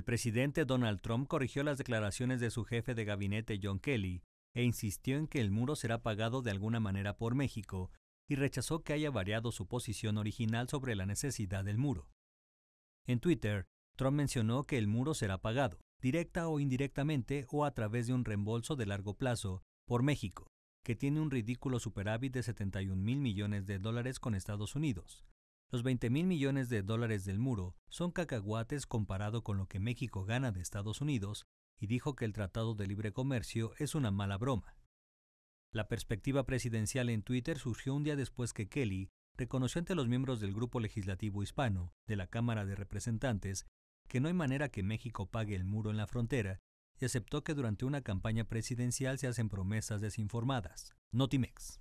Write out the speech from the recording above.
El presidente Donald Trump corrigió las declaraciones de su jefe de gabinete John Kelly e insistió en que el muro será pagado de alguna manera por México y rechazó que haya variado su posición original sobre la necesidad del muro. En Twitter, Trump mencionó que el muro será pagado, directa o indirectamente o a través de un reembolso de largo plazo, por México, que tiene un ridículo superávit de 71 mil millones de dólares con Estados Unidos, los 20 mil millones de dólares del muro son cacahuates comparado con lo que México gana de Estados Unidos y dijo que el Tratado de Libre Comercio es una mala broma. La perspectiva presidencial en Twitter surgió un día después que Kelly reconoció ante los miembros del Grupo Legislativo Hispano de la Cámara de Representantes que no hay manera que México pague el muro en la frontera y aceptó que durante una campaña presidencial se hacen promesas desinformadas. Notimex.